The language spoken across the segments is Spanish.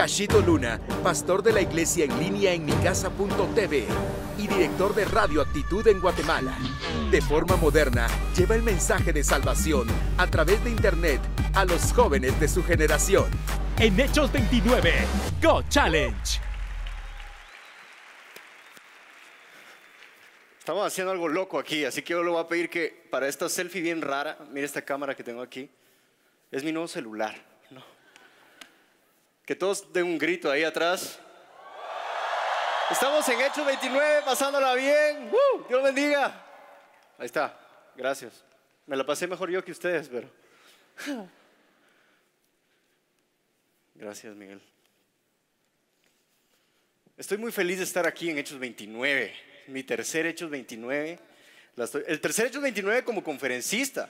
Cachito Luna, pastor de la iglesia en línea en micasa.tv y director de Radio Actitud en Guatemala. De forma moderna, lleva el mensaje de salvación a través de Internet a los jóvenes de su generación. En Hechos 29, Go Challenge. Estamos haciendo algo loco aquí, así que yo le voy a pedir que para esta selfie bien rara, mire esta cámara que tengo aquí, es mi nuevo celular. Que todos den un grito ahí atrás. Estamos en Hechos 29, pasándola bien. Dios bendiga. Ahí está. Gracias. Me la pasé mejor yo que ustedes, pero. Gracias, Miguel. Estoy muy feliz de estar aquí en Hechos 29. Mi tercer Hechos 29. El tercer Hechos 29 como conferencista.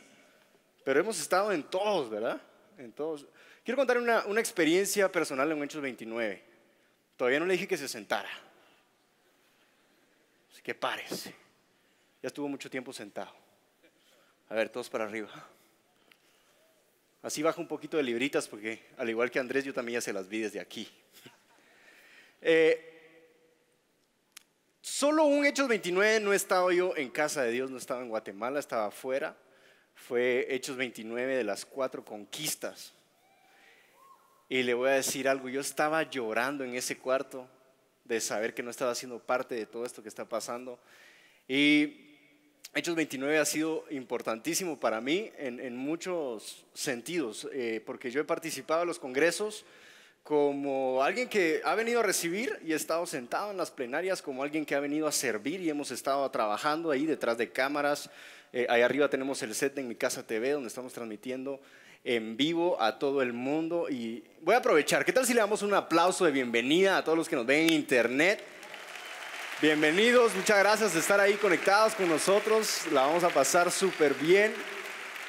Pero hemos estado en todos, ¿verdad? En todos. Quiero contar una, experiencia personal en Hechos 29. Todavía no le dije que se sentara. Así que Ya estuvo mucho tiempo sentado. A ver, todos para arriba. Así bajo un poquito de libritas porque al igual que Andrés yo también ya se las vi desde aquí. Eh, solo un Hechos 29 no estaba yo en casa de Dios, no estaba en Guatemala, estaba afuera. Fue Hechos 29 de las cuatro conquistas. Y le voy a decir algo, yo estaba llorando en ese cuarto de saber que no estaba siendo parte de todo esto que está pasando. Y Hechos 29 ha sido importantísimo para mí en, muchos sentidos, eh, porque yo he participado en los congresos como alguien que ha venido a recibir y he estado sentado en las plenarias, como alguien que ha venido a servir y hemos estado trabajando ahí detrás de cámaras. Eh, ahí arriba tenemos el set en Mi Casa TV, donde estamos transmitiendo en vivo a todo el mundo. Y voy a aprovechar, ¿qué tal si le damos un aplauso de bienvenida a todos los que nos ven en internet? Bienvenidos, muchas gracias de estar ahí conectados con nosotros. La vamos a pasar súper bien.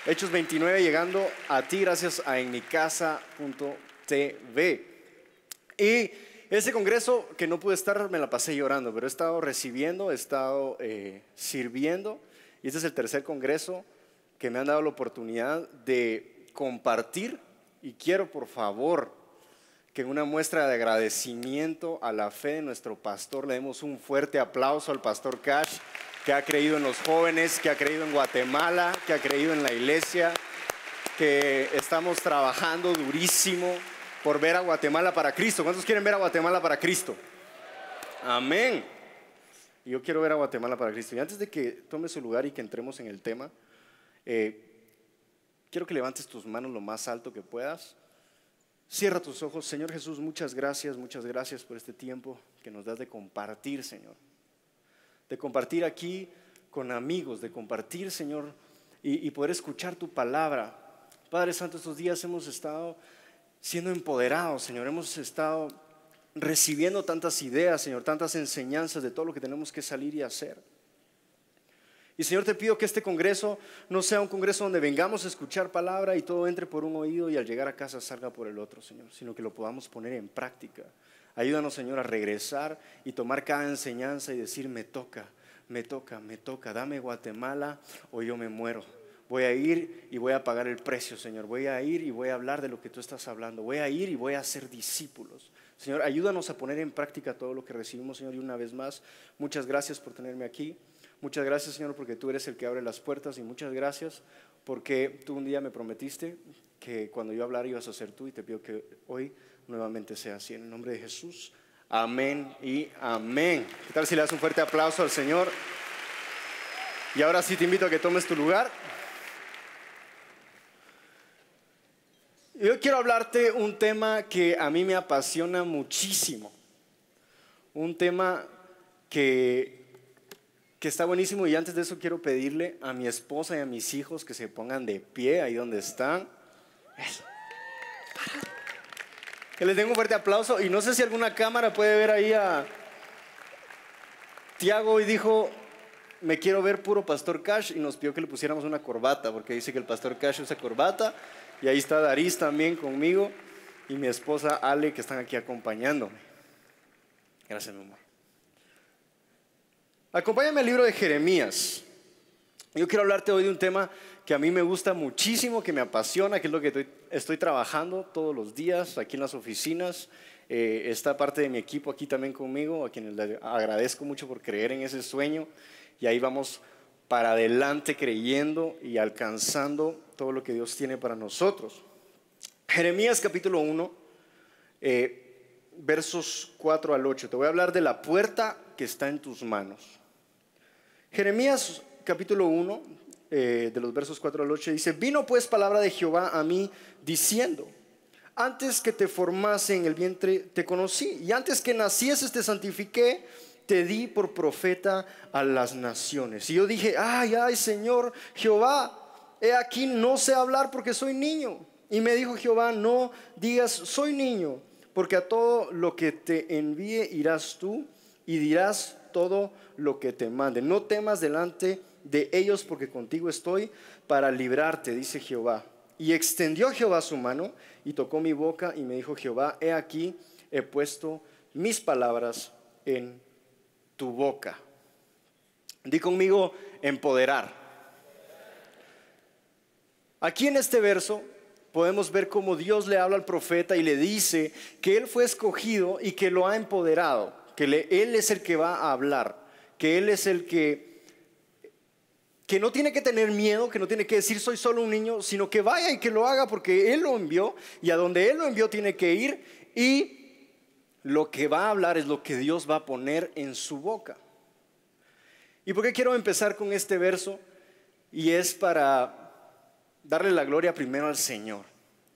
Hechos 29 llegando a ti gracias a enmicasa.tv. Y este congreso que no pude estar, me la pasé llorando, pero he estado recibiendo, he estado eh, sirviendo. Y este es el tercer congreso que me han dado la oportunidad de compartir y quiero por favor que en una muestra de agradecimiento a la fe de nuestro pastor le demos un fuerte aplauso al pastor Cash que ha creído en los jóvenes, que ha creído en Guatemala, que ha creído en la iglesia, que estamos trabajando durísimo por ver a Guatemala para Cristo. ¿Cuántos quieren ver a Guatemala para Cristo? Amén. Yo quiero ver a Guatemala para Cristo. Y antes de que tome su lugar y que entremos en el tema, eh, Quiero que levantes tus manos lo más alto que puedas. Cierra tus ojos. Señor Jesús, muchas gracias, muchas gracias por este tiempo que nos das de compartir, Señor. De compartir aquí con amigos, de compartir, Señor, y, poder escuchar tu palabra. Padre Santo, estos días hemos estado siendo empoderados, Señor. Hemos estado recibiendo tantas ideas, Señor, tantas enseñanzas de todo lo que tenemos que salir y hacer. Y Señor, te pido que este Congreso no sea un Congreso donde vengamos a escuchar palabra y todo entre por un oído y al llegar a casa salga por el otro, Señor, sino que lo podamos poner en práctica. Ayúdanos, Señor, a regresar y tomar cada enseñanza y decir, me toca, me toca, me toca, dame Guatemala o yo me muero. Voy a ir y voy a pagar el precio, Señor. Voy a ir y voy a hablar de lo que tú estás hablando. Voy a ir y voy a ser discípulos. Señor, ayúdanos a poner en práctica todo lo que recibimos, Señor. Y una vez más, muchas gracias por tenerme aquí. Muchas gracias, Señor, porque tú eres el que abre las puertas y muchas gracias porque tú un día me prometiste que cuando yo hablara ibas a ser tú y te pido que hoy nuevamente sea así. En el nombre de Jesús, amén y amén. ¿Qué tal si le das un fuerte aplauso al Señor? Y ahora sí te invito a que tomes tu lugar. Yo quiero hablarte un tema que a mí me apasiona muchísimo. Un tema que que está buenísimo. Y antes de eso quiero pedirle a mi esposa y a mis hijos que se pongan de pie ahí donde están. Que les den un fuerte aplauso. Y no sé si alguna cámara puede ver ahí a Tiago y dijo, me quiero ver puro Pastor Cash y nos pidió que le pusiéramos una corbata, porque dice que el Pastor Cash usa corbata. Y ahí está Daris también conmigo y mi esposa Ale que están aquí acompañándome. Gracias, mi amor. Acompáñame al libro de Jeremías. Yo quiero hablarte hoy de un tema que a mí me gusta muchísimo, que me apasiona, que es lo que estoy, trabajando todos los días aquí en las oficinas. Eh, está parte de mi equipo aquí también conmigo, a quienes agradezco mucho por creer en ese sueño. Y ahí vamos para adelante creyendo y alcanzando todo lo que Dios tiene para nosotros. Jeremías capítulo 1, eh, versos 4 al 8. Te voy a hablar de la puerta que está en tus manos. Jeremías capítulo 1, eh, de los versos 4 al 8, dice, vino pues palabra de Jehová a mí diciendo, antes que te formase en el vientre te conocí, y antes que nacieses te santifiqué, te di por profeta a las naciones. Y yo dije, ay, ay, Señor Jehová, he aquí no sé hablar porque soy niño. Y me dijo Jehová, no digas, soy niño, porque a todo lo que te envíe irás tú y dirás, todo lo que te mande. No temas delante de ellos porque contigo estoy para librarte, dice Jehová. Y extendió Jehová su mano y tocó mi boca y me dijo Jehová, he aquí, he puesto mis palabras en tu boca. Di conmigo, empoderar. Aquí en este verso podemos ver cómo Dios le habla al profeta y le dice que él fue escogido y que lo ha empoderado que Él es el que va a hablar, que Él es el que, que no tiene que tener miedo, que no tiene que decir soy solo un niño, sino que vaya y que lo haga porque Él lo envió y a donde Él lo envió tiene que ir y lo que va a hablar es lo que Dios va a poner en su boca. ¿Y por qué quiero empezar con este verso? Y es para darle la gloria primero al Señor.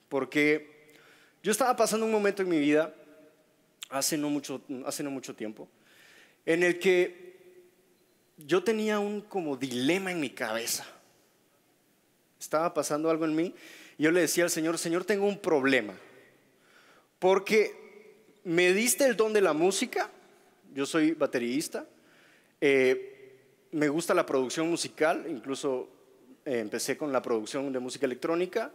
Porque yo estaba pasando un momento en mi vida hace no mucho, hace no mucho tiempo, en el que yo tenía un como dilema en mi cabeza. Estaba pasando algo en mí y yo le decía al Señor, Señor, tengo un problema. Porque me diste el don de la música, yo soy baterista, eh, me gusta la producción musical, incluso eh, empecé con la producción de música electrónica,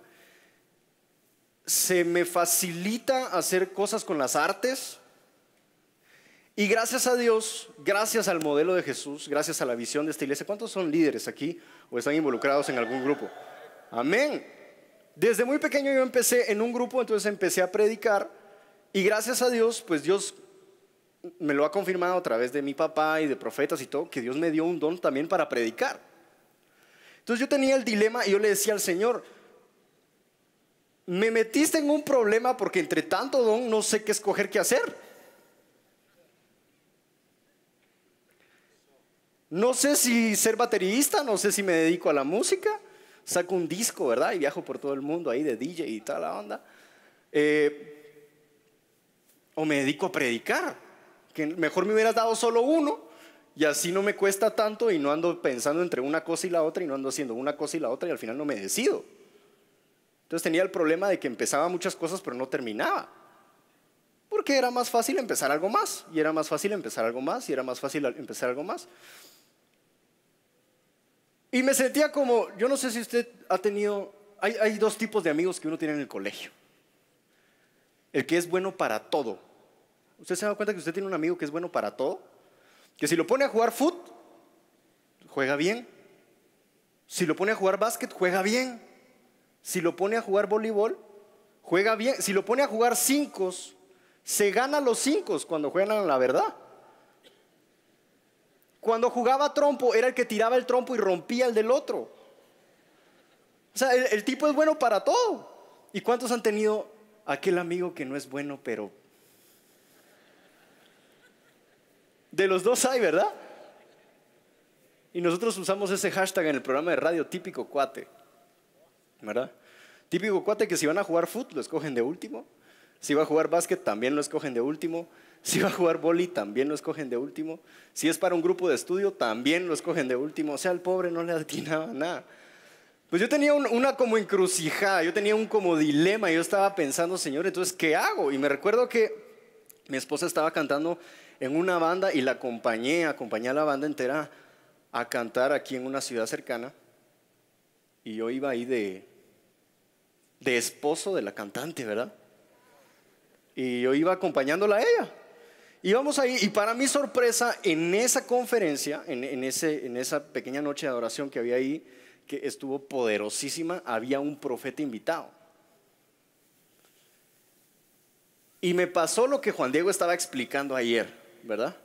se me facilita hacer cosas con las artes, y gracias a Dios, gracias al modelo de Jesús, gracias a la visión de esta iglesia, ¿cuántos son líderes aquí o están involucrados en algún grupo? Amén. Desde muy pequeño yo empecé en un grupo, entonces empecé a predicar y gracias a Dios, pues Dios me lo ha confirmado a través de mi papá y de profetas y todo, que Dios me dio un don también para predicar. Entonces yo tenía el dilema y yo le decía al Señor, me metiste en un problema porque entre tanto don no sé qué escoger qué hacer. No sé si ser baterista, no sé si me dedico a la música, saco un disco, ¿verdad? Y viajo por todo el mundo ahí de DJ y toda la onda. Eh, o me dedico a predicar, que mejor me hubieras dado solo uno y así no me cuesta tanto y no ando pensando entre una cosa y la otra y no ando haciendo una cosa y la otra y al final no me decido. Entonces tenía el problema de que empezaba muchas cosas pero no terminaba. Porque era más fácil empezar algo más, y era más fácil empezar algo más, y era más fácil empezar algo más. Y me sentía como, yo no sé si usted ha tenido, hay, dos tipos de amigos que uno tiene en el colegio. El que es bueno para todo. ¿Usted se da cuenta que usted tiene un amigo que es bueno para todo? Que si lo pone a jugar foot, juega bien. Si lo pone a jugar básquet, juega bien. Si lo pone a jugar voleibol, juega bien. Si lo pone a jugar cinco, se gana los cinco cuando juegan a la verdad. Cuando jugaba trompo, era el que tiraba el trompo y rompía el del otro. O sea, el, tipo es bueno para todo. ¿Y cuántos han tenido aquel amigo que no es bueno, pero... De los dos hay, ¿verdad? Y nosotros usamos ese hashtag en el programa de radio, típico cuate. ¿Verdad? Típico cuate que si van a jugar fútbol lo escogen de último. Si van a jugar básquet también lo escogen de último. Si va a jugar boli, también lo escogen de último. Si es para un grupo de estudio, también lo escogen de último. O sea, el pobre no le atinaba nada. Pues yo tenía una como encrucijada, yo tenía un como dilema, yo estaba pensando, Señor, entonces, ¿qué hago? Y me recuerdo que mi esposa estaba cantando en una banda y la acompañé, acompañé a la banda entera a cantar aquí en una ciudad cercana. Y yo iba ahí de, de esposo de la cantante, ¿verdad? Y yo iba acompañándola a ella. Y vamos ahí, y para mi sorpresa, en esa conferencia, en, en, ese, en esa pequeña noche de adoración que había ahí, que estuvo poderosísima, había un profeta invitado. Y me pasó lo que Juan Diego estaba explicando ayer, ¿verdad?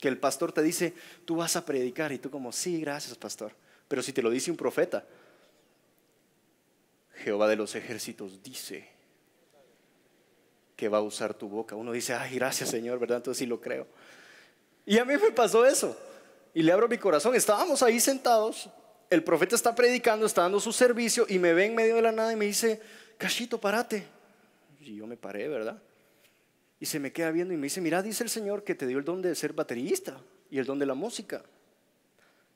Que el pastor te dice, tú vas a predicar, y tú como, sí, gracias, pastor. Pero si te lo dice un profeta, Jehová de los ejércitos dice, que va a usar tu boca. Uno dice, ay, gracias Señor, ¿verdad? Entonces sí lo creo. Y a mí me pasó eso. Y le abro mi corazón. Estábamos ahí sentados, el profeta está predicando, está dando su servicio y me ve en medio de la nada y me dice, Cachito, párate Y yo me paré, ¿verdad? Y se me queda viendo y me dice, mira, dice el Señor que te dio el don de ser baterista y el don de la música.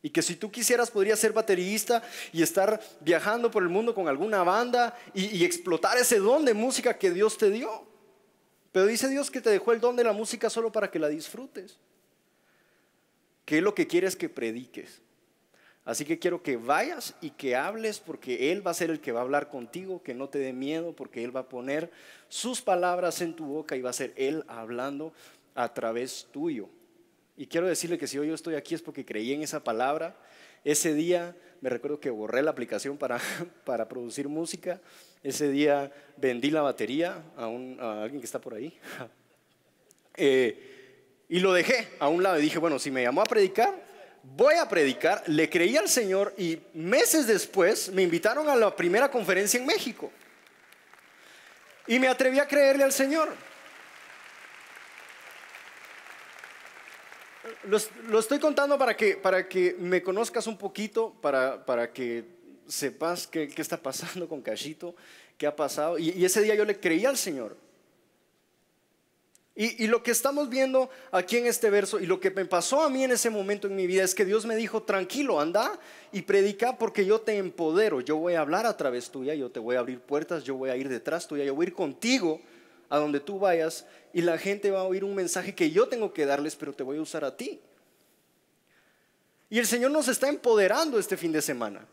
Y que si tú quisieras podrías ser baterista y estar viajando por el mundo con alguna banda y explotar ese don de música que Dios te dio. Pero dice Dios que te dejó el don de la música solo para que la disfrutes. Que es lo que quieres es que prediques. Así que quiero que vayas y que hables porque Él va a ser el que va a hablar contigo, que no te dé miedo porque Él va a poner sus palabras en tu boca y va a ser Él hablando a través tuyo. Y quiero decirle que si hoy yo estoy aquí es porque creí en esa palabra. Ese día me recuerdo que borré la aplicación para, para producir música ese día vendí la batería a, alguien que está por ahí. Eh, y lo dejé a un lado y dije, bueno, si me llamó a predicar, voy a predicar. Le creí al Señor y meses después me invitaron a la primera conferencia en México. Y me atreví a creerle al Señor. Lo, estoy contando para que, para que me conozcas un poquito, para, para que sepas qué, está pasando con Cachito, qué ha pasado. Y, ese día yo le creí al Señor. Y, y lo que estamos viendo aquí en este verso y lo que me pasó a mí en ese momento en mi vida es que Dios me dijo, tranquilo, anda y predica porque yo te empodero, yo voy a hablar a través tuya, yo te voy a abrir puertas, yo voy a ir detrás tuya, yo voy a ir contigo a donde tú vayas y la gente va a oír un mensaje que yo tengo que darles, pero te voy a usar a ti. Y el Señor nos está empoderando este fin de semana.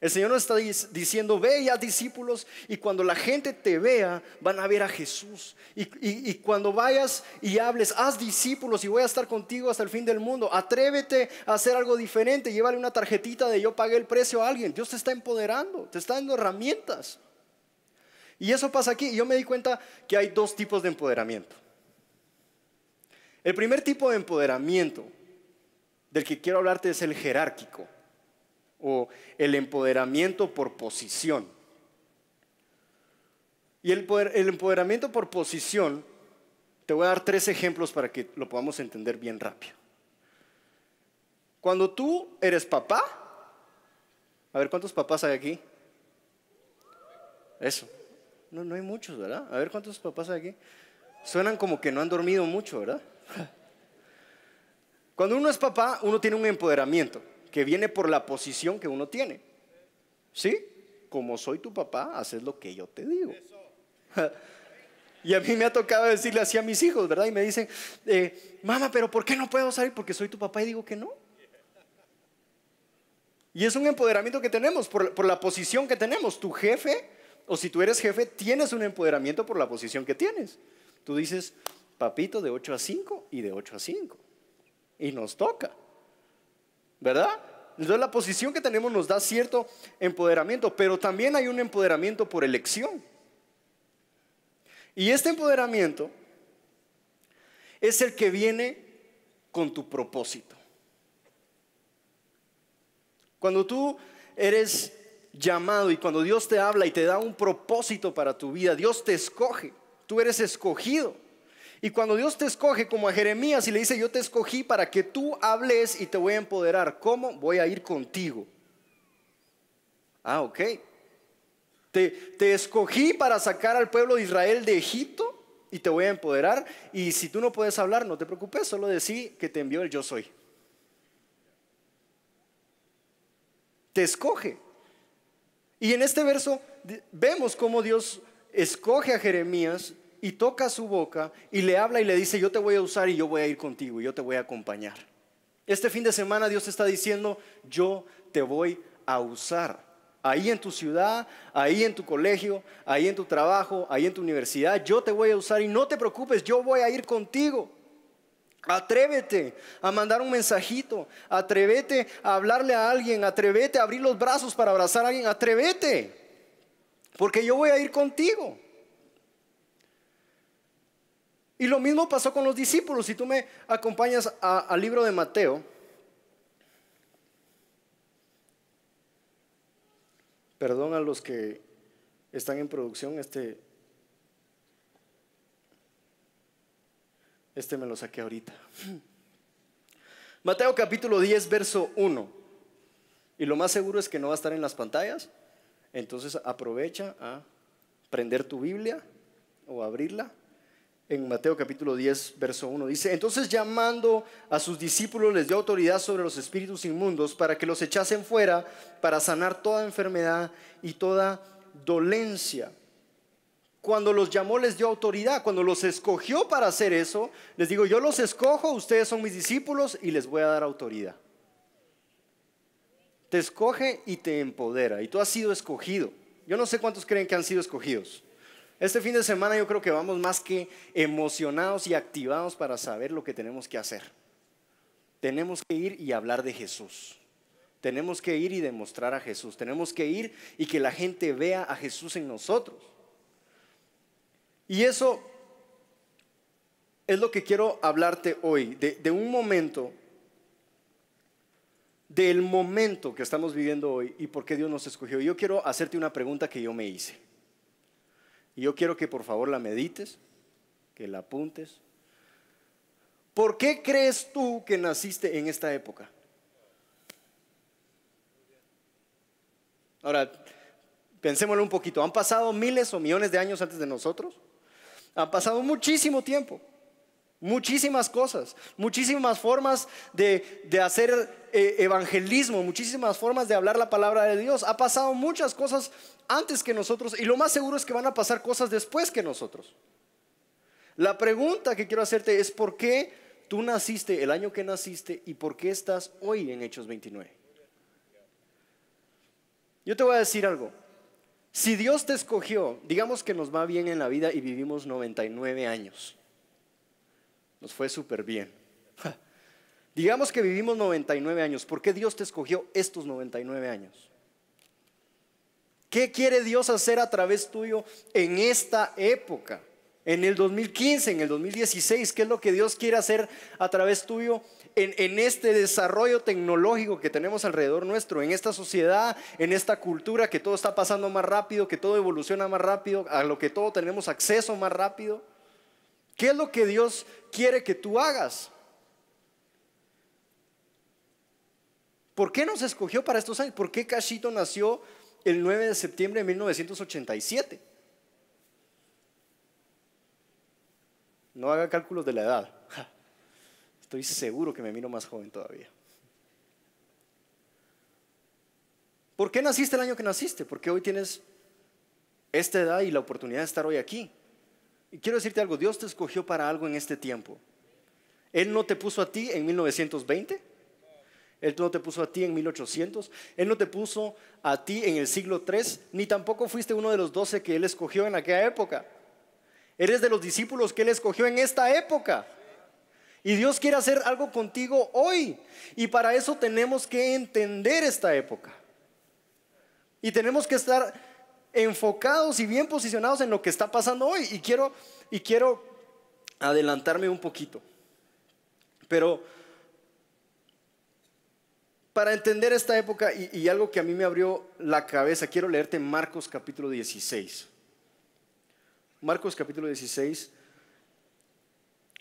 El Señor nos está diciendo, ve y haz discípulos y cuando la gente te vea, van a ver a Jesús. Y, cuando vayas y hables, haz discípulos y voy a estar contigo hasta el fin del mundo. Atrévete a hacer algo diferente, llévale una tarjetita de yo pagué el precio a alguien. Dios te está empoderando, te está dando herramientas. Y eso pasa aquí. Y yo me di cuenta que hay dos tipos de empoderamiento. El primer tipo de empoderamiento del que quiero hablarte es el jerárquico o el empoderamiento por posición. Y el, poder, el empoderamiento por posición, te voy a dar tres ejemplos para que lo podamos entender bien rápido. Cuando tú eres papá, a ver, ¿cuántos papás hay aquí? Eso. No, no hay muchos, ¿verdad? A ver, ¿cuántos papás hay aquí? Suenan como que no han dormido mucho, ¿verdad? Cuando uno es papá, uno tiene un empoderamiento que viene por la posición que uno tiene. ¿Sí? Como soy tu papá, haces lo que yo te digo. y a mí me ha tocado decirle así a mis hijos, ¿verdad? Y me dicen, eh, mamá, pero ¿por qué no puedo salir? Porque soy tu papá y digo que no. Y es un empoderamiento que tenemos por, por la posición que tenemos. Tu jefe, o si tú eres jefe, tienes un empoderamiento por la posición que tienes. Tú dices, papito, de 8 a 5 y de 8 a 5. Y nos toca. ¿verdad? Entonces la posición que tenemos nos da cierto empoderamiento, pero también hay un empoderamiento por elección. Y este empoderamiento es el que viene con tu propósito. Cuando tú eres llamado y cuando Dios te habla y te da un propósito para tu vida, Dios te escoge, tú eres escogido. Y cuando Dios te escoge como a Jeremías y le dice, yo te escogí para que tú hables y te voy a empoderar, ¿cómo? Voy a ir contigo. Ah, ok. Te, te escogí para sacar al pueblo de Israel de Egipto y te voy a empoderar. Y si tú no puedes hablar, no te preocupes, solo decí que te envió el yo soy. Te escoge. Y en este verso vemos cómo Dios escoge a Jeremías y toca su boca y le habla y le dice, yo te voy a usar y yo voy a ir contigo y yo te voy a acompañar. Este fin de semana Dios está diciendo, yo te voy a usar. Ahí en tu ciudad, ahí en tu colegio, ahí en tu trabajo, ahí en tu universidad, yo te voy a usar y no te preocupes, yo voy a ir contigo. Atrévete a mandar un mensajito, atrévete a hablarle a alguien, atrévete a abrir los brazos para abrazar a alguien, atrévete, porque yo voy a ir contigo. Y lo mismo pasó con los discípulos. Si tú me acompañas al libro de Mateo, perdón a los que están en producción, este, este me lo saqué ahorita. Mateo capítulo 10, verso 1. Y lo más seguro es que no va a estar en las pantallas. Entonces aprovecha a prender tu Biblia o abrirla en Mateo capítulo 10, verso 1. Dice, entonces llamando a sus discípulos les dio autoridad sobre los espíritus inmundos para que los echasen fuera, para sanar toda enfermedad y toda dolencia. Cuando los llamó les dio autoridad, cuando los escogió para hacer eso, les digo, yo los escojo, ustedes son mis discípulos y les voy a dar autoridad. Te escoge y te empodera, y tú has sido escogido. Yo no sé cuántos creen que han sido escogidos. Este fin de semana yo creo que vamos más que emocionados y activados para saber lo que tenemos que hacer. Tenemos que ir y hablar de Jesús. Tenemos que ir y demostrar a Jesús. Tenemos que ir y que la gente vea a Jesús en nosotros. Y eso es lo que quiero hablarte hoy, de, un momento, del momento que estamos viviendo hoy y por qué Dios nos escogió. Yo quiero hacerte una pregunta que yo me hice. Y yo quiero que por favor la medites, que la apuntes. ¿Por qué crees tú que naciste en esta época? Ahora, pensémoslo un poquito. ¿Han pasado miles o millones de años antes de nosotros? Han pasado muchísimo tiempo. Muchísimas cosas, muchísimas formas de, hacer eh, evangelismo, muchísimas formas de hablar la palabra de Dios. Ha pasado muchas cosas antes que nosotros y lo más seguro es que van a pasar cosas después que nosotros. La pregunta que quiero hacerte es por qué tú naciste el año que naciste y por qué estás hoy en Hechos 29. Yo te voy a decir algo. Si Dios te escogió, digamos que nos va bien en la vida y vivimos 99 años. Nos fue súper bien. Digamos que vivimos 99 años. ¿Por qué Dios te escogió estos 99 años? ¿Qué quiere Dios hacer a través tuyo en esta época? En el 2015, en el 2016, ¿qué es lo que Dios quiere hacer a través tuyo en, en, este desarrollo tecnológico que tenemos alrededor nuestro, en esta sociedad, en esta cultura que todo está pasando más rápido, que todo evoluciona más rápido, a lo que todo tenemos acceso más rápido? ¿Qué es lo que Dios quiere que tú hagas? ¿Por qué nos escogió para estos años? ¿Por qué Cachito nació el 9 de septiembre de 1987? No haga cálculos de la edad. Estoy seguro que me miro más joven todavía. ¿Por qué naciste el año que naciste? qué hoy tienes esta edad y la oportunidad de estar hoy aquí quiero decirte algo, Dios te escogió para algo en este tiempo. Él no te puso a ti en 1920, Él no te puso a ti en 1800, Él no te puso a ti en el siglo III, ni tampoco fuiste uno de los doce que Él escogió en aquella época. Eres de los discípulos que Él escogió en esta época. Y Dios quiere hacer algo contigo hoy. Y para eso tenemos que entender esta época. Y tenemos que estar enfocados y bien posicionados en lo que está pasando hoy. Y quiero, y quiero adelantarme un poquito. Pero para entender esta época y, algo que a mí me abrió la cabeza, quiero leerte Marcos capítulo 16. Marcos capítulo 16,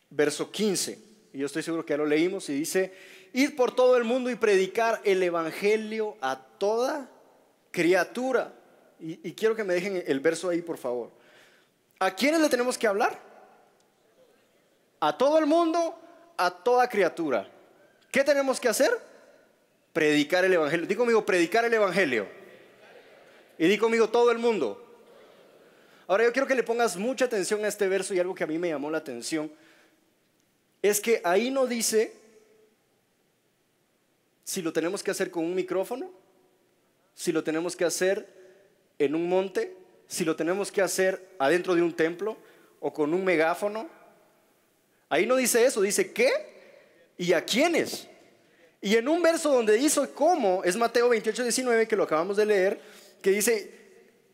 verso 15. Y yo estoy seguro que ya lo leímos y dice, ir por todo el mundo y predicar el Evangelio a toda criatura. Y, quiero que me dejen el verso ahí, por favor. ¿A quiénes le tenemos que hablar? A todo el mundo, a toda criatura. ¿Qué tenemos que hacer? Predicar el Evangelio. digo conmigo, predicar el Evangelio. Y digo conmigo, todo el mundo. Ahora yo quiero que le pongas mucha atención a este verso y algo que a mí me llamó la atención es que ahí no dice si lo tenemos que hacer con un micrófono, si lo tenemos que hacer en un monte, si lo tenemos que hacer adentro de un templo o con un megáfono. Ahí no dice eso, dice qué y a quiénes. Y en un verso donde hizo cómo, es Mateo 28, 19, que lo acabamos de leer, que dice,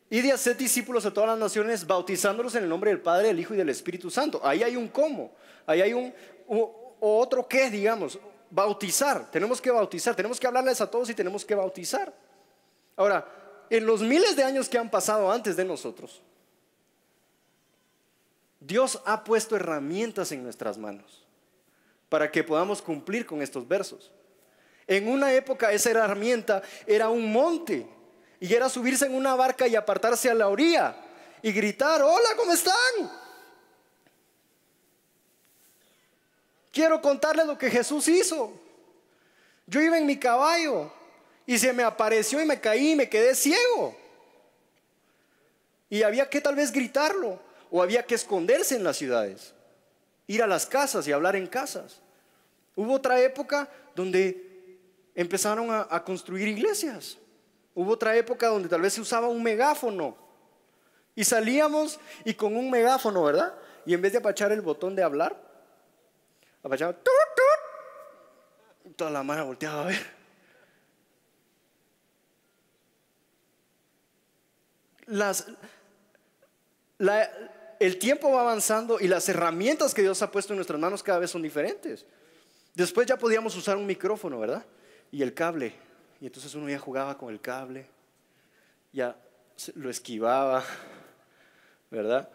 y de hacer discípulos a todas las naciones, bautizándolos en el nombre del Padre, del Hijo y del Espíritu Santo. Ahí hay un cómo, ahí hay un otro qué, digamos, bautizar. Tenemos que bautizar, tenemos que hablarles a todos y tenemos que bautizar. Ahora, en los miles de años que han pasado antes de nosotros, Dios ha puesto herramientas en nuestras manos para que podamos cumplir con estos versos. En una época esa herramienta era un monte y era subirse en una barca y apartarse a la orilla y gritar, hola, ¿cómo están? Quiero contarles lo que Jesús hizo. Yo iba en mi caballo y se me apareció y me caí y me quedé ciego. Y había que tal vez gritarlo o había que esconderse en las ciudades, ir a las casas y hablar en casas. Hubo otra época donde empezaron a, construir iglesias. Hubo otra época donde tal vez se usaba un megáfono y salíamos y con un megáfono, ¿verdad? Y en vez de apachar el botón de hablar, apachaba, toda la mano volteaba a ver. las, el tiempo va avanzando y las herramientas que Dios ha puesto en nuestras manos cada vez son diferentes. Después ya podíamos usar un micrófono, ¿verdad? Y el cable. Y entonces uno ya jugaba con el cable, ya lo esquivaba, ¿verdad?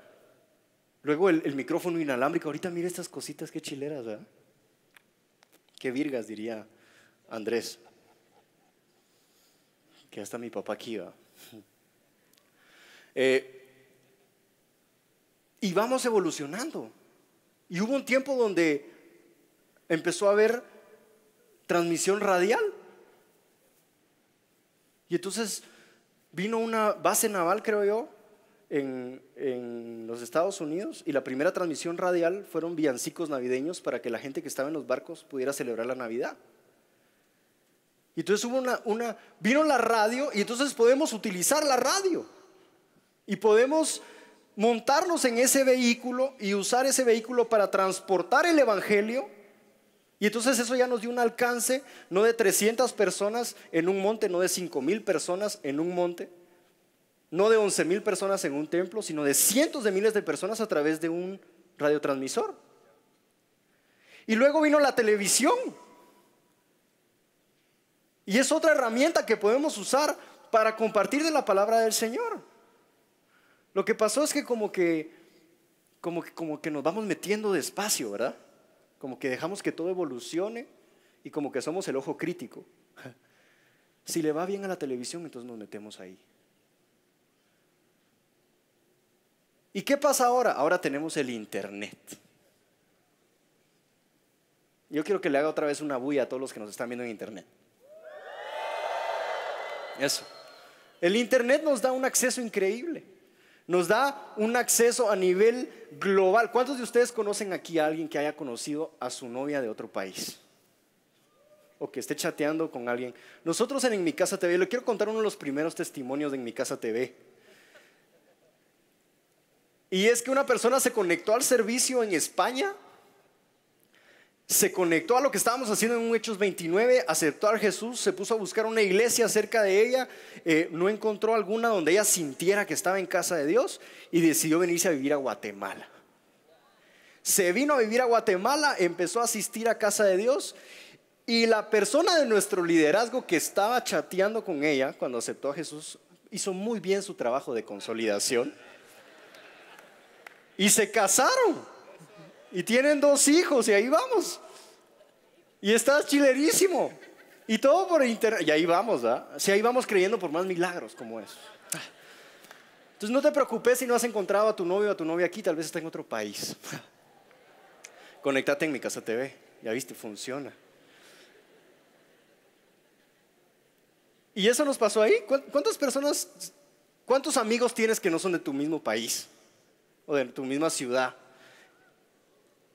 Luego el, micrófono inalámbrico. Ahorita mire estas cositas, qué chileras, ¿verdad? Qué virgas, diría Andrés. Que hasta mi papá aquí va. Eh, y vamos evolucionando. Y hubo un tiempo donde empezó a haber transmisión radial. Y entonces vino una base naval, creo yo, en, los Estados Unidos y la primera transmisión radial fueron villancicos navideños para que la gente que estaba en los barcos pudiera celebrar la Navidad. Y entonces hubo una, una vino la radio y entonces podemos utilizar la radio. Y podemos montarnos en ese vehículo y usar ese vehículo para transportar el Evangelio. Y entonces eso ya nos dio un alcance no de 300 personas en un monte, no de 5 mil personas en un monte, no de once mil personas en un templo, sino de cientos de miles de personas a través de un radiotransmisor. Y luego vino la televisión. Y es otra herramienta que podemos usar para compartir de la palabra del Señor. Lo que pasó es que como que, como que, como que nos vamos metiendo despacio, ¿verdad? Como que dejamos que todo evolucione y como que somos el ojo crítico. Si le va bien a la televisión, entonces nos metemos ahí. ¿Y qué pasa ahora? Ahora tenemos el Internet. Yo quiero que le haga otra vez una bulla a todos los que nos están viendo en Internet. Eso. El Internet nos da un acceso increíble. Nos da un acceso a nivel global. ¿Cuántos de ustedes conocen aquí a alguien que haya conocido a su novia de otro país? O que esté chateando con alguien. Nosotros en, Mi Casa TV, le quiero contar uno de los primeros testimonios de En Mi Casa TV. Y es que una persona se conectó al servicio en España se conectó a lo que estábamos haciendo en Hechos 29, aceptó a Jesús, se puso a buscar una iglesia cerca de ella, eh, no encontró alguna donde ella sintiera que estaba en casa de Dios y decidió venirse a vivir a Guatemala. Se vino a vivir a Guatemala, empezó a asistir a casa de Dios y la persona de nuestro liderazgo que estaba chateando con ella cuando aceptó a Jesús hizo muy bien su trabajo de consolidación y se casaron y tienen dos hijos y ahí vamos. Y estás chilerísimo. Y todo por internet. Y ahí vamos, ¿verdad? ahí vamos creyendo por más milagros como eso. Entonces no te preocupes si no has encontrado a tu novio o a tu novia aquí, tal vez está en otro país. Conectate en mi casa TV. Ya viste, funciona. Y eso nos pasó ahí. ¿Cuántas personas, cuántos amigos tienes que no son de tu mismo país o de tu misma ciudad?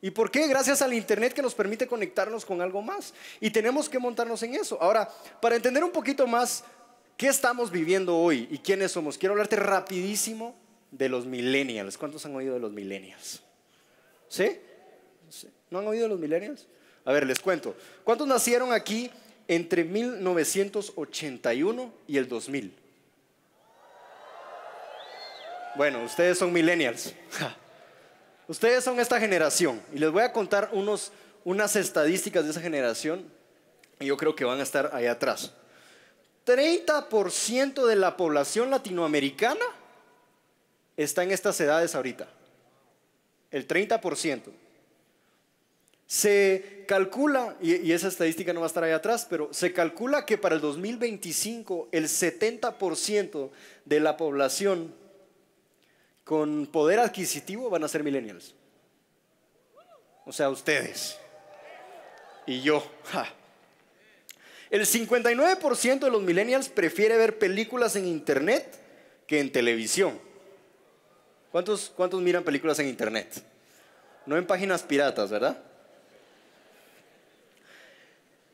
¿Y por qué? Gracias al Internet que nos permite conectarnos con algo más. Y tenemos que montarnos en eso. Ahora, para entender un poquito más qué estamos viviendo hoy y quiénes somos, quiero hablarte rapidísimo de los millennials. ¿Cuántos han oído de los millennials? ¿Sí? ¿No han oído de los millennials? A ver, les cuento. ¿Cuántos nacieron aquí entre 1981 y el 2000? Bueno, ustedes son millennials. Ustedes son esta generación y les voy a contar unos, unas estadísticas de esa generación y yo creo que van a estar ahí atrás. 30% de la población latinoamericana está en estas edades ahorita. El 30%. Se calcula, y, esa estadística no va a estar ahí atrás, pero se calcula que para el 2025 el 70% de la población con poder adquisitivo van a ser millennials. O sea, ustedes. Y yo. El 59% de los millennials prefiere ver películas en internet que en televisión. ¿Cuántos, ¿Cuántos miran películas en internet? No en páginas piratas, ¿verdad?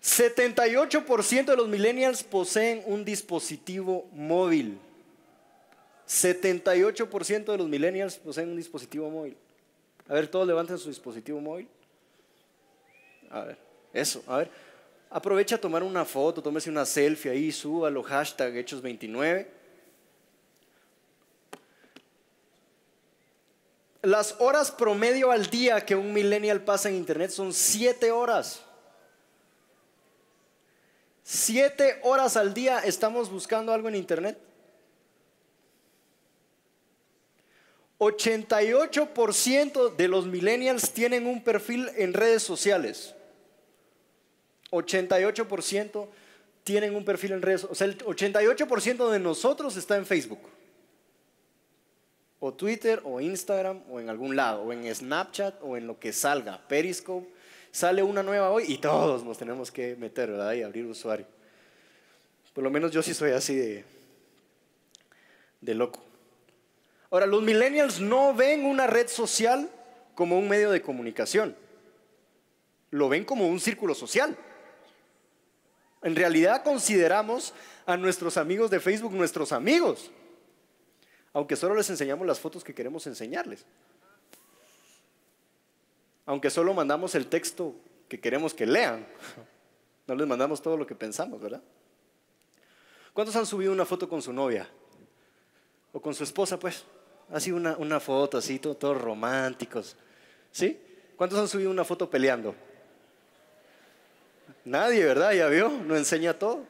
78% de los millennials poseen un dispositivo móvil. 78% de los millennials poseen un dispositivo móvil. A ver, todos levanten su dispositivo móvil. A ver, eso, a ver. Aprovecha a tomar una foto, tómese una selfie ahí, súbalo, hashtag Hechos29. Las horas promedio al día que un millennial pasa en internet son 7 horas. 7 horas al día estamos buscando algo en internet. 88% de los millennials tienen un perfil en redes sociales. 88% tienen un perfil en redes sociales. O sea, el 88% de nosotros está en Facebook. O Twitter, o Instagram, o en algún lado, o en Snapchat, o en lo que salga, Periscope. Sale una nueva hoy y todos nos tenemos que meter, ¿verdad? Y abrir usuario. Por lo menos yo sí soy así de, de loco. Ahora, los millennials no ven una red social como un medio de comunicación, lo ven como un círculo social. En realidad consideramos a nuestros amigos de Facebook nuestros amigos, aunque solo les enseñamos las fotos que queremos enseñarles, aunque solo mandamos el texto que queremos que lean, no les mandamos todo lo que pensamos, ¿verdad? ¿Cuántos han subido una foto con su novia? O con su esposa, pues. Ha una, una foto, así, todos románticos. ¿Sí? ¿Cuántos han subido una foto peleando? Nadie, ¿verdad? Ya vio, nos enseña todo.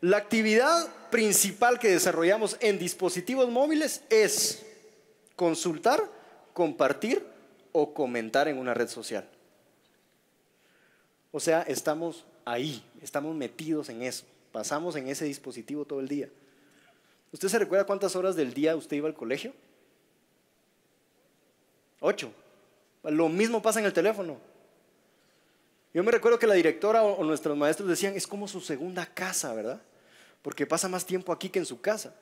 La actividad principal que desarrollamos en dispositivos móviles es consultar, compartir o comentar en una red social. O sea, estamos ahí, estamos metidos en eso, pasamos en ese dispositivo todo el día. ¿Usted se recuerda cuántas horas del día usted iba al colegio? Ocho. Lo mismo pasa en el teléfono. Yo me recuerdo que la directora o nuestros maestros decían, es como su segunda casa, ¿verdad? Porque pasa más tiempo aquí que en su casa.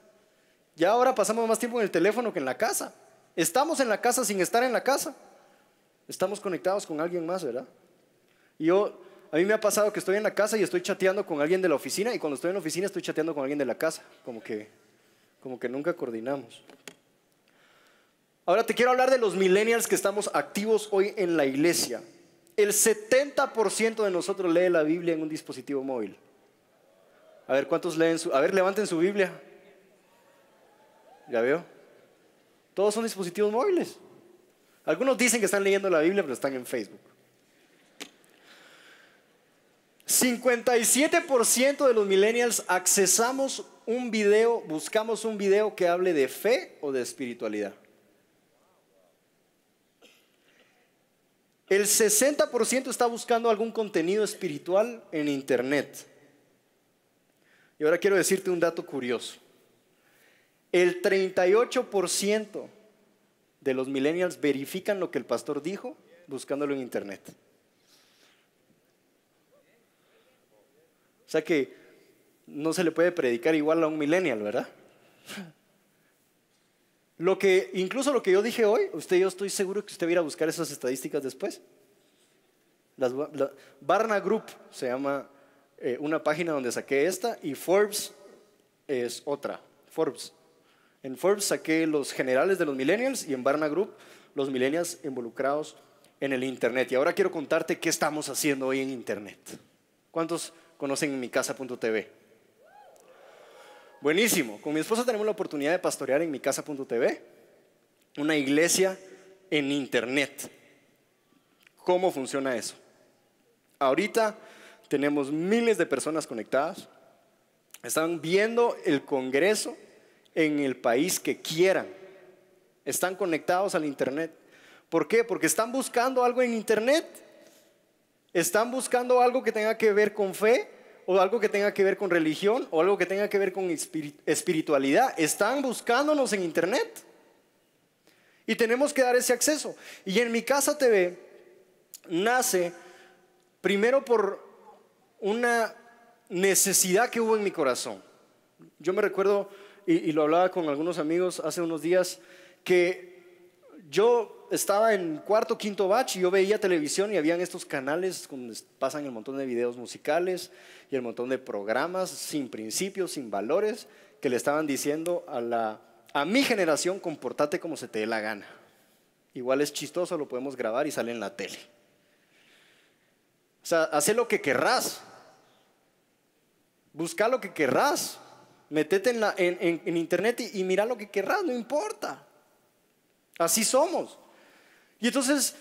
Ya ahora pasamos más tiempo en el teléfono que en la casa. Estamos en la casa sin estar en la casa. Estamos conectados con alguien más, ¿verdad? Y yo, a mí me ha pasado que estoy en la casa y estoy chateando con alguien de la oficina y cuando estoy en la oficina estoy chateando con alguien de la casa. Como que como que nunca coordinamos. Ahora te quiero hablar de los millennials que estamos activos hoy en la iglesia. El 70% de nosotros lee la Biblia en un dispositivo móvil. A ver, ¿cuántos leen su... A ver, levanten su Biblia. ¿Ya veo? Todos son dispositivos móviles. Algunos dicen que están leyendo la Biblia, pero están en Facebook. 57% de los millennials accesamos un video, buscamos un video que hable de fe o de espiritualidad. El 60% está buscando algún contenido espiritual en Internet. Y ahora quiero decirte un dato curioso. El 38% de los millennials verifican lo que el pastor dijo buscándolo en Internet. O sea que no se le puede predicar igual a un millennial, ¿verdad? Lo que, incluso lo que yo dije hoy, usted yo estoy seguro que usted va a ir a buscar esas estadísticas después. Barna Group se llama eh, una página donde saqué esta y Forbes es otra, Forbes. En Forbes saqué los generales de los millennials y en Barna Group los millennials involucrados en el Internet. Y ahora quiero contarte qué estamos haciendo hoy en Internet. ¿Cuántos conocen mi casa.tv? Buenísimo. Con mi esposa tenemos la oportunidad de pastorear en mi casa.tv, una iglesia en internet. ¿Cómo funciona eso? Ahorita tenemos miles de personas conectadas. Están viendo el Congreso en el país que quieran. Están conectados al Internet. ¿Por qué? Porque están buscando algo en Internet. Están buscando algo que tenga que ver con fe o algo que tenga que ver con religión o algo que tenga que ver con espiritualidad. Están buscándonos en Internet. Y tenemos que dar ese acceso. Y en mi casa TV nace primero por una necesidad que hubo en mi corazón. Yo me recuerdo, y, y lo hablaba con algunos amigos hace unos días, que yo estaba en cuarto, quinto batch y yo veía televisión y habían estos canales donde pasan el montón de videos musicales y el montón de programas sin principios, sin valores, que le estaban diciendo a, la, a mi generación, comportate como se te dé la gana. Igual es chistoso, lo podemos grabar y sale en la tele. O sea, haz lo que querrás. Busca lo que querrás. Metete en, la, en, internet y, y mira lo que querrás, no importa. Así somos. Y entonces,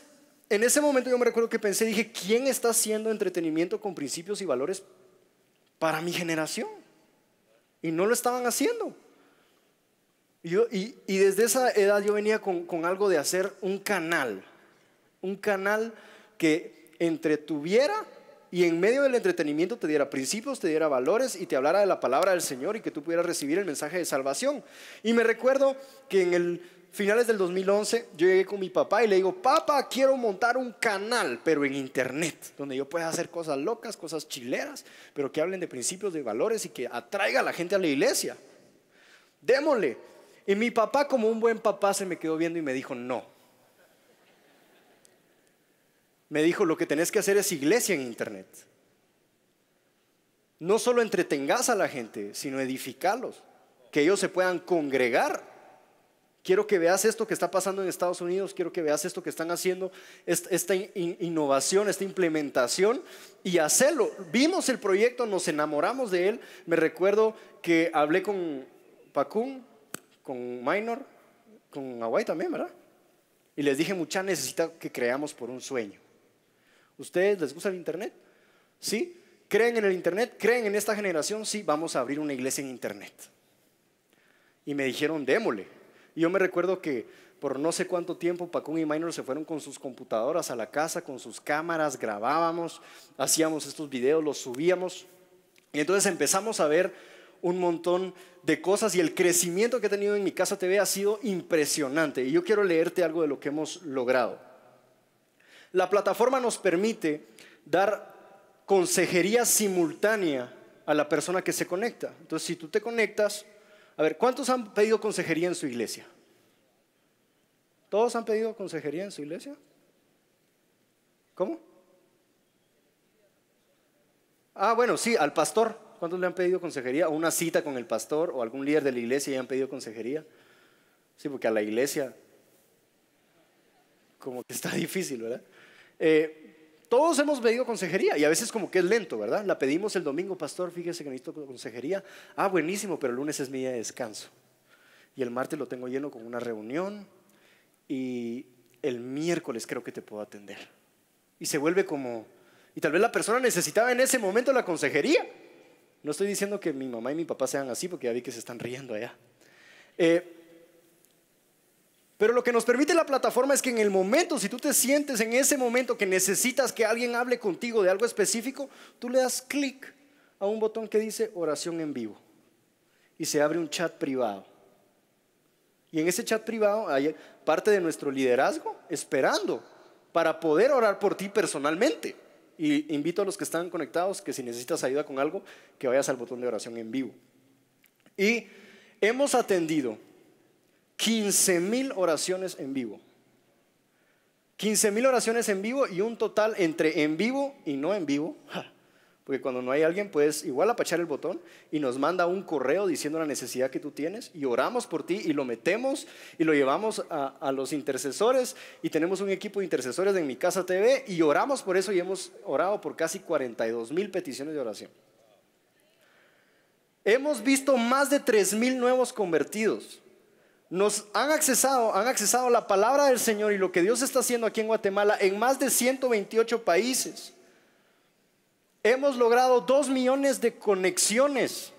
en ese momento yo me recuerdo que pensé, dije, ¿quién está haciendo entretenimiento con principios y valores para mi generación? Y no lo estaban haciendo. Y, desde esa edad yo venía con, con algo de hacer un canal, un canal que entretuviera y en medio del entretenimiento te diera principios, te diera valores y te hablara de la palabra del Señor y que tú pudieras recibir el mensaje de salvación. Y me recuerdo que en el finales del 2011, yo llegué con mi papá y le digo, papá, quiero montar un canal, pero en internet, donde yo pueda hacer cosas locas, cosas chileras, pero que hablen de principios, de valores y que atraiga a la gente a la iglesia. Démosle. Y mi papá, como un buen papá, se me quedó viendo y me dijo, no. Me dijo, lo que tenés que hacer es iglesia en internet. No solo entretengas a la gente, sino edificarlos, que ellos se puedan congregar quiero que veas esto que está pasando en Estados Unidos, quiero que veas esto que están haciendo, esta innovación, esta implementación, y hacerlo. Vimos el proyecto, nos enamoramos de él. Me recuerdo que hablé con Pacún, con Minor, con Hawaii también, ¿verdad? Y les dije, mucha necesita que creamos por un sueño. ¿Ustedes les gusta el Internet? ¿Sí? ¿Creen en el Internet? ¿Creen en esta generación? Sí, vamos a abrir una iglesia en Internet. Y me dijeron, démole y yo me recuerdo que por no sé cuánto tiempo Pacún y Minor se fueron con sus computadoras a la casa, con sus cámaras, grabábamos, hacíamos estos videos, los subíamos. Y entonces empezamos a ver un montón de cosas y el crecimiento que he tenido en mi casa TV ha sido impresionante. Y yo quiero leerte algo de lo que hemos logrado. La plataforma nos permite dar consejería simultánea a la persona que se conecta. Entonces, si tú te conectas, a ver, ¿cuántos han pedido consejería en su iglesia? ¿Todos han pedido consejería en su iglesia? ¿Cómo? Ah, bueno, sí, al pastor. ¿Cuántos le han pedido consejería? ¿O una cita con el pastor o algún líder de la iglesia y han pedido consejería? Sí, porque a la iglesia como que está difícil, ¿verdad? Eh, todos hemos pedido consejería y a veces como que es lento, ¿verdad? La pedimos el domingo, pastor, fíjese que necesito consejería. Ah, buenísimo, pero el lunes es mi día de descanso. Y el martes lo tengo lleno con una reunión y el miércoles creo que te puedo atender. Y se vuelve como, y tal vez la persona necesitaba en ese momento la consejería. No estoy diciendo que mi mamá y mi papá sean así porque ya vi que se están riendo allá. Eh, pero lo que nos permite la plataforma es que en el momento, si tú te sientes en ese momento que necesitas que alguien hable contigo de algo específico, tú le das clic a un botón que dice oración en vivo y se abre un chat privado. Y en ese chat privado hay parte de nuestro liderazgo esperando para poder orar por ti personalmente. Y invito a los que están conectados que si necesitas ayuda con algo, que vayas al botón de oración en vivo. Y hemos atendido 15 mil oraciones en vivo. 15 mil oraciones en vivo y un total entre en vivo y no en vivo. Porque cuando no hay alguien, puedes igual apachar el botón y nos manda un correo diciendo la necesidad que tú tienes y oramos por ti y lo metemos y lo llevamos a, los intercesores y tenemos un equipo de intercesores en Mi Casa TV y oramos por eso y hemos orado por casi 42 mil peticiones de oración. Hemos visto más de 3 mil nuevos convertidos nos han accesado, han accesado la palabra del Señor y lo que Dios está haciendo aquí en Guatemala en más de 128 países. Hemos logrado 2 millones de conexiones.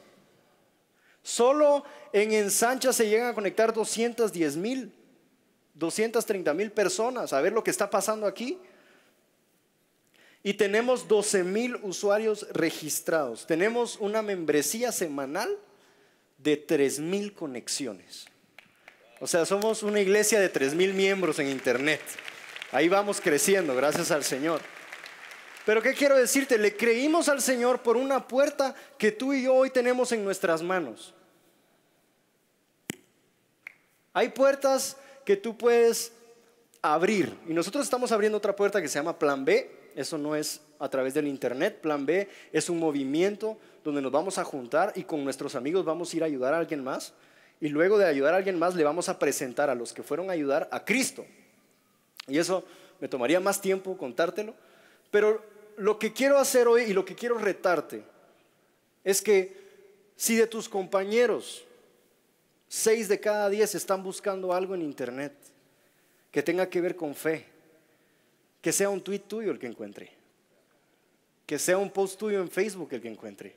Solo en Ensancha se llegan a conectar 210 mil, 230 mil personas a ver lo que está pasando aquí. Y tenemos 12 mil usuarios registrados. Tenemos una membresía semanal de 3 mil conexiones. O sea, somos una iglesia de 3.000 miembros en Internet. Ahí vamos creciendo, gracias al Señor. Pero ¿qué quiero decirte? Le creímos al Señor por una puerta que tú y yo hoy tenemos en nuestras manos. Hay puertas que tú puedes abrir. Y nosotros estamos abriendo otra puerta que se llama Plan B. Eso no es a través del Internet. Plan B es un movimiento donde nos vamos a juntar y con nuestros amigos vamos a ir a ayudar a alguien más y luego de ayudar a alguien más le vamos a presentar a los que fueron a ayudar a Cristo. Y eso me tomaría más tiempo contártelo, pero lo que quiero hacer hoy y lo que quiero retarte es que si de tus compañeros, seis de cada diez están buscando algo en Internet que tenga que ver con fe, que sea un tuit tuyo el que encuentre, que sea un post tuyo en Facebook el que encuentre,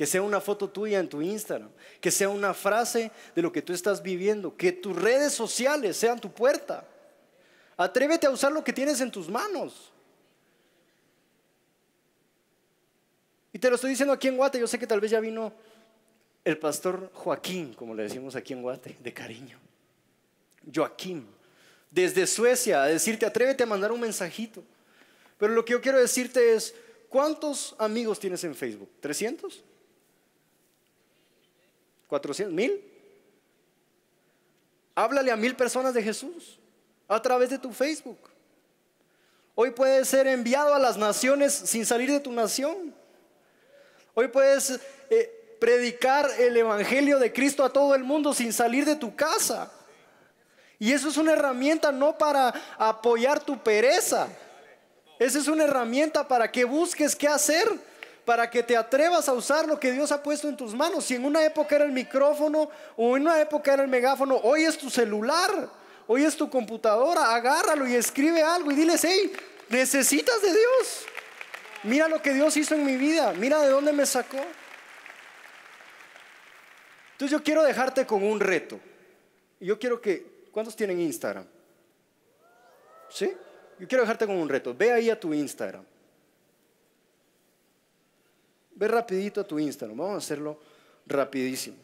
que sea una foto tuya en tu Instagram, que sea una frase de lo que tú estás viviendo, que tus redes sociales sean tu puerta. Atrévete a usar lo que tienes en tus manos. Y te lo estoy diciendo aquí en Guate, yo sé que tal vez ya vino el pastor Joaquín, como le decimos aquí en Guate, de cariño. Joaquín, desde Suecia, a decirte, atrévete a mandar un mensajito. Pero lo que yo quiero decirte es, ¿cuántos amigos tienes en Facebook? ¿300? ¿400? ¿Mil? Háblale a mil personas de Jesús a través de tu Facebook. Hoy puedes ser enviado a las naciones sin salir de tu nación. Hoy puedes eh, predicar el Evangelio de Cristo a todo el mundo sin salir de tu casa. Y eso es una herramienta no para apoyar tu pereza. Esa es una herramienta para que busques qué hacer para que te atrevas a usar lo que Dios ha puesto en tus manos. Si en una época era el micrófono o en una época era el megáfono, hoy es tu celular, hoy es tu computadora, agárralo y escribe algo y diles, hey, necesitas de Dios. Mira lo que Dios hizo en mi vida, mira de dónde me sacó. Entonces yo quiero dejarte con un reto. Yo quiero que, ¿cuántos tienen Instagram? ¿Sí? Yo quiero dejarte con un reto. Ve ahí a tu Instagram Ve rapidito a tu Instagram, vamos a hacerlo rapidísimo.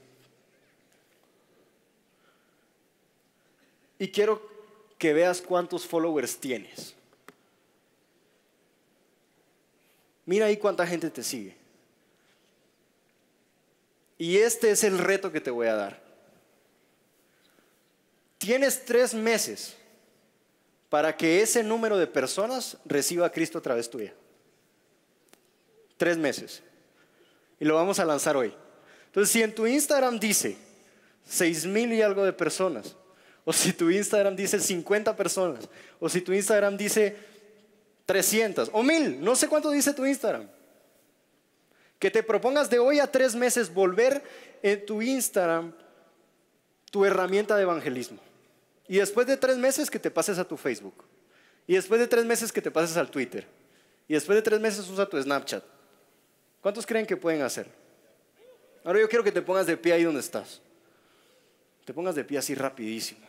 Y quiero que veas cuántos followers tienes. Mira ahí cuánta gente te sigue. Y este es el reto que te voy a dar. Tienes tres meses para que ese número de personas reciba a Cristo a través tuya. Tres meses y lo vamos a lanzar hoy. Entonces, si en tu Instagram dice Seis mil y algo de personas, o si tu Instagram dice 50 personas, o si tu Instagram dice 300 o 1000, no sé cuánto dice tu Instagram. Que te propongas de hoy a tres meses volver en tu Instagram tu herramienta de evangelismo. Y después de tres meses que te pases a tu Facebook. Y después de tres meses que te pases al Twitter. Y después de tres meses usa tu Snapchat. ¿Cuántos creen que pueden hacer? Ahora yo quiero que te pongas de pie ahí donde estás. Te pongas de pie así rapidísimo.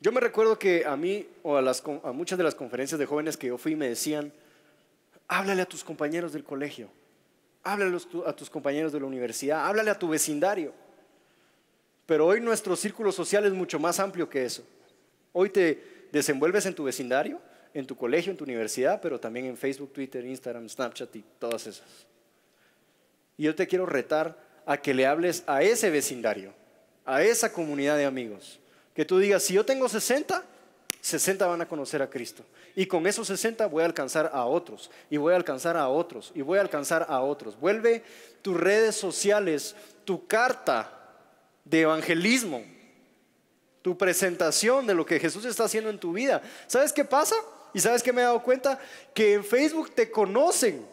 Yo me recuerdo que a mí o a, a muchas de las conferencias de jóvenes que yo fui me decían, háblale a tus compañeros del colegio, háblale a tus compañeros de la universidad, háblale a tu vecindario. Pero hoy nuestro círculo social es mucho más amplio que eso. Hoy te desenvuelves en tu vecindario, en tu colegio, en tu universidad, pero también en Facebook, Twitter, Instagram, Snapchat y todas esas. Y yo te quiero retar a que le hables a ese vecindario, a esa comunidad de amigos. Que tú digas, si yo tengo 60, 60 van a conocer a Cristo. Y con esos 60 voy a alcanzar a otros, y voy a alcanzar a otros, y voy a alcanzar a otros. Vuelve tus redes sociales, tu carta de evangelismo, tu presentación de lo que Jesús está haciendo en tu vida. ¿Sabes qué pasa? Y sabes que me he dado cuenta que en Facebook te conocen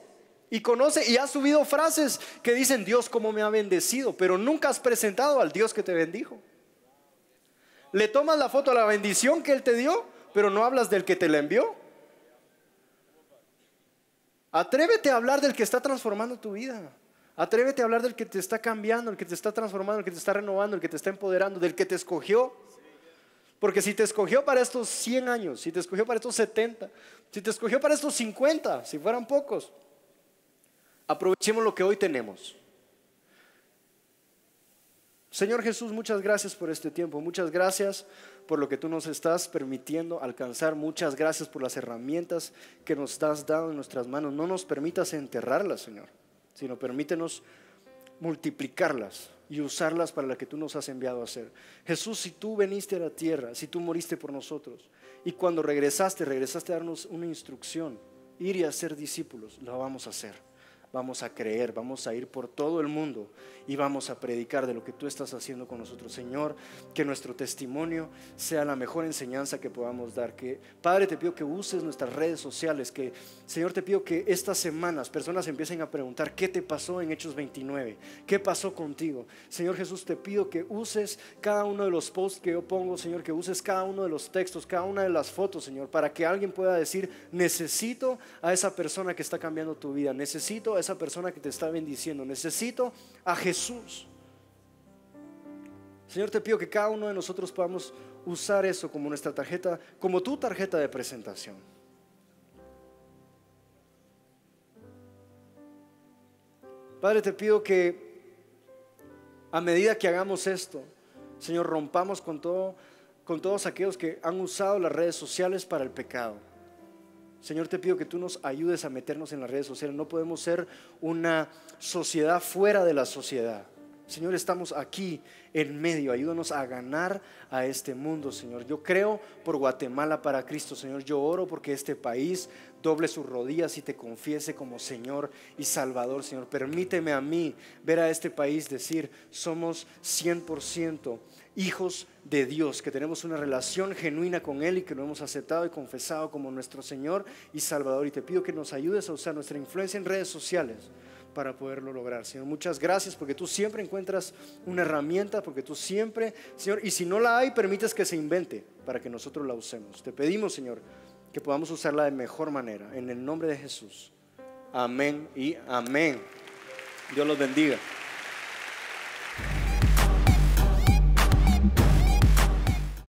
y conoce y ha subido frases que dicen Dios cómo me ha bendecido, pero nunca has presentado al Dios que te bendijo. Le tomas la foto a la bendición que él te dio, pero no hablas del que te la envió. Atrévete a hablar del que está transformando tu vida. Atrévete a hablar del que te está cambiando, el que te está transformando, el que te está renovando, el que te está empoderando, del que te escogió. Porque si te escogió para estos 100 años, si te escogió para estos 70, si te escogió para estos 50, si fueran pocos, aprovechemos lo que hoy tenemos. Señor Jesús, muchas gracias por este tiempo, muchas gracias por lo que tú nos estás permitiendo alcanzar, muchas gracias por las herramientas que nos estás dado en nuestras manos. No nos permitas enterrarlas, Señor sino permítenos multiplicarlas y usarlas para la que tú nos has enviado a hacer. Jesús, si tú veniste a la tierra, si tú moriste por nosotros, y cuando regresaste, regresaste a darnos una instrucción, ir y hacer discípulos, la vamos a hacer vamos a creer, vamos a ir por todo el mundo y vamos a predicar de lo que tú estás haciendo con nosotros, Señor, que nuestro testimonio sea la mejor enseñanza que podamos dar. Que Padre, te pido que uses nuestras redes sociales, que Señor, te pido que estas semanas personas empiecen a preguntar qué te pasó en Hechos 29, qué pasó contigo. Señor Jesús, te pido que uses cada uno de los posts que yo pongo, Señor, que uses cada uno de los textos, cada una de las fotos, Señor, para que alguien pueda decir, necesito a esa persona que está cambiando tu vida, necesito a esa persona que te está bendiciendo. Necesito a Jesús. Señor, te pido que cada uno de nosotros podamos usar eso como nuestra tarjeta, como tu tarjeta de presentación. Padre, te pido que a medida que hagamos esto, Señor, rompamos con, todo, con todos aquellos que han usado las redes sociales para el pecado. Señor, te pido que tú nos ayudes a meternos en las redes sociales. No podemos ser una sociedad fuera de la sociedad. Señor, estamos aquí en medio. Ayúdanos a ganar a este mundo, Señor. Yo creo por Guatemala para Cristo, Señor. Yo oro porque este país doble sus rodillas y te confiese como Señor y Salvador, Señor. Permíteme a mí ver a este país decir, somos 100% hijos de Dios, que tenemos una relación genuina con Él y que lo hemos aceptado y confesado como nuestro Señor y Salvador. Y te pido que nos ayudes a usar nuestra influencia en redes sociales para poderlo lograr. Señor, muchas gracias porque tú siempre encuentras una herramienta, porque tú siempre, Señor, y si no la hay, permites que se invente para que nosotros la usemos. Te pedimos, Señor, que podamos usarla de mejor manera, en el nombre de Jesús. Amén y amén. Dios los bendiga.